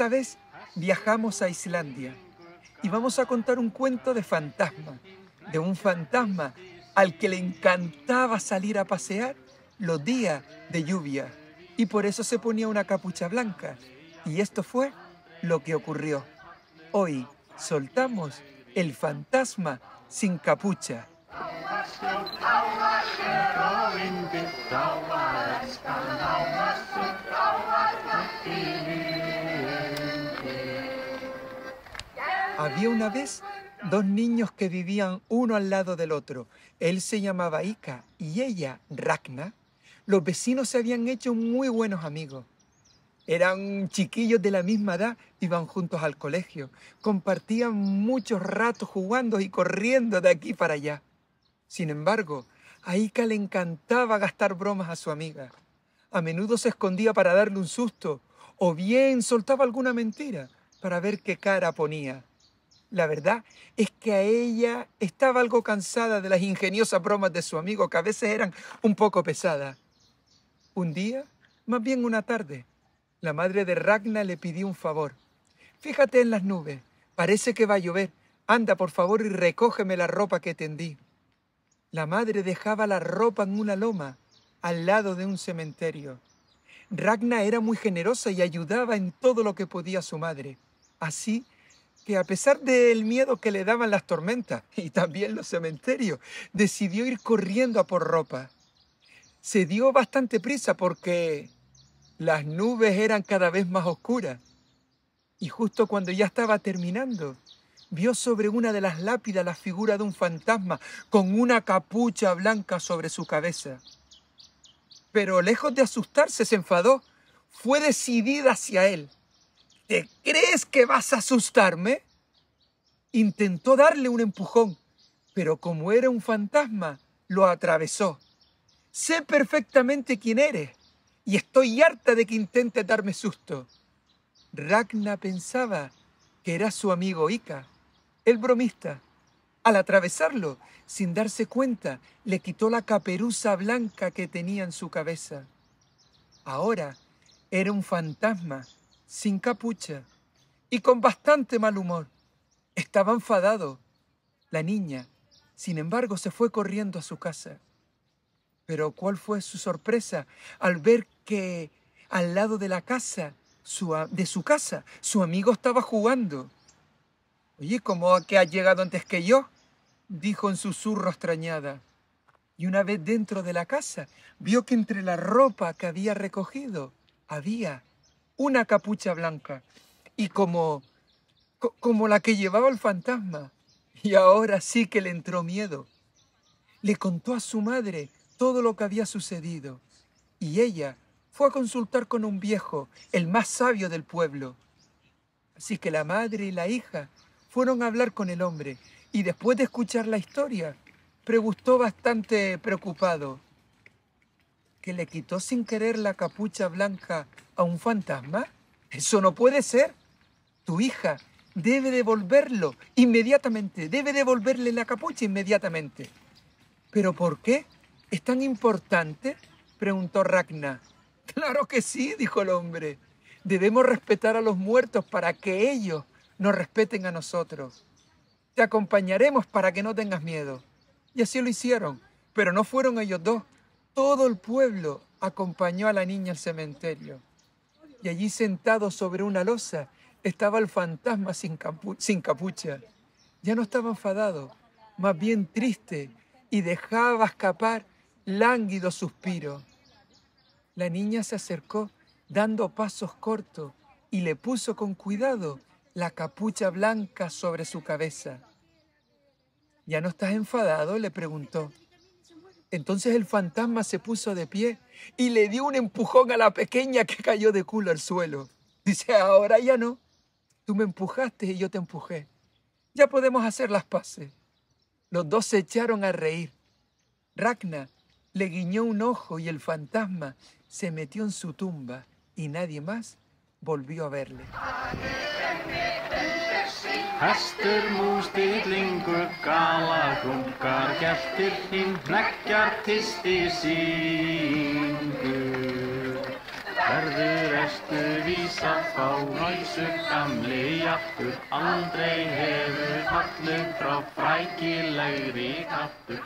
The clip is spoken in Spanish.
Esta vez viajamos a Islandia y vamos a contar un cuento de fantasma, de un fantasma al que le encantaba salir a pasear los días de lluvia y por eso se ponía una capucha blanca. Y esto fue lo que ocurrió. Hoy soltamos el fantasma sin capucha. Había una vez dos niños que vivían uno al lado del otro. Él se llamaba Ica y ella Ragna. Los vecinos se habían hecho muy buenos amigos. Eran chiquillos de la misma edad, iban juntos al colegio, compartían muchos ratos jugando y corriendo de aquí para allá. Sin embargo, a Ica le encantaba gastar bromas a su amiga. A menudo se escondía para darle un susto, o bien soltaba alguna mentira para ver qué cara ponía. La verdad es que a ella estaba algo cansada de las ingeniosas bromas de su amigo, que a veces eran un poco pesadas. Un día, más bien una tarde, la madre de Ragna le pidió un favor. Fíjate en las nubes, parece que va a llover. Anda, por favor, y recógeme la ropa que tendí. La madre dejaba la ropa en una loma, al lado de un cementerio. Ragna era muy generosa y ayudaba en todo lo que podía a su madre. Así, que a pesar del miedo que le daban las tormentas y también los cementerios, decidió ir corriendo a por ropa. Se dio bastante prisa porque las nubes eran cada vez más oscuras. Y justo cuando ya estaba terminando, vio sobre una de las lápidas la figura de un fantasma con una capucha blanca sobre su cabeza. Pero lejos de asustarse, se enfadó, fue decidida hacia él ¿Te crees que vas a asustarme? Intentó darle un empujón, pero como era un fantasma, lo atravesó. Sé perfectamente quién eres y estoy harta de que intente darme susto. Ragna pensaba que era su amigo Ica, el bromista. Al atravesarlo, sin darse cuenta, le quitó la caperuza blanca que tenía en su cabeza. Ahora era un fantasma sin capucha y con bastante mal humor. Estaba enfadado. La niña, sin embargo, se fue corriendo a su casa. Pero cuál fue su sorpresa al ver que al lado de la casa, su, de su casa, su amigo estaba jugando. Oye, ¿cómo que ha llegado antes que yo? dijo en susurro extrañada. Y una vez dentro de la casa, vio que entre la ropa que había recogido había una capucha blanca y como, como la que llevaba el fantasma. Y ahora sí que le entró miedo. Le contó a su madre todo lo que había sucedido y ella fue a consultar con un viejo, el más sabio del pueblo. Así que la madre y la hija fueron a hablar con el hombre y después de escuchar la historia, preguntó bastante preocupado que le quitó sin querer la capucha blanca a un fantasma? Eso no puede ser. Tu hija debe devolverlo inmediatamente, debe devolverle la capucha inmediatamente. ¿Pero por qué? ¿Es tan importante? preguntó Ragna. Claro que sí, dijo el hombre. Debemos respetar a los muertos para que ellos nos respeten a nosotros. Te acompañaremos para que no tengas miedo. Y así lo hicieron, pero no fueron ellos dos. Todo el pueblo acompañó a la niña al cementerio y allí sentado sobre una losa estaba el fantasma sin, sin capucha. Ya no estaba enfadado, más bien triste, y dejaba escapar lánguido suspiro. La niña se acercó dando pasos cortos y le puso con cuidado la capucha blanca sobre su cabeza. ¿Ya no estás enfadado? le preguntó. Entonces el fantasma se puso de pie y le dio un empujón a la pequeña que cayó de culo al suelo. Dice, ahora ya no. Tú me empujaste y yo te empujé. Ya podemos hacer las paces. Los dos se echaron a reír. Ragna le guiñó un ojo y el fantasma se metió en su tumba y nadie más volvió a verle. Hestur, mús, dýrlingur, gala, hrungar, gertir hinn, neggjar, tisti, síngur. Verður estu vísa, þá næsu gamli jaftur, aldrei hefur hallu frá frækilegri kattur.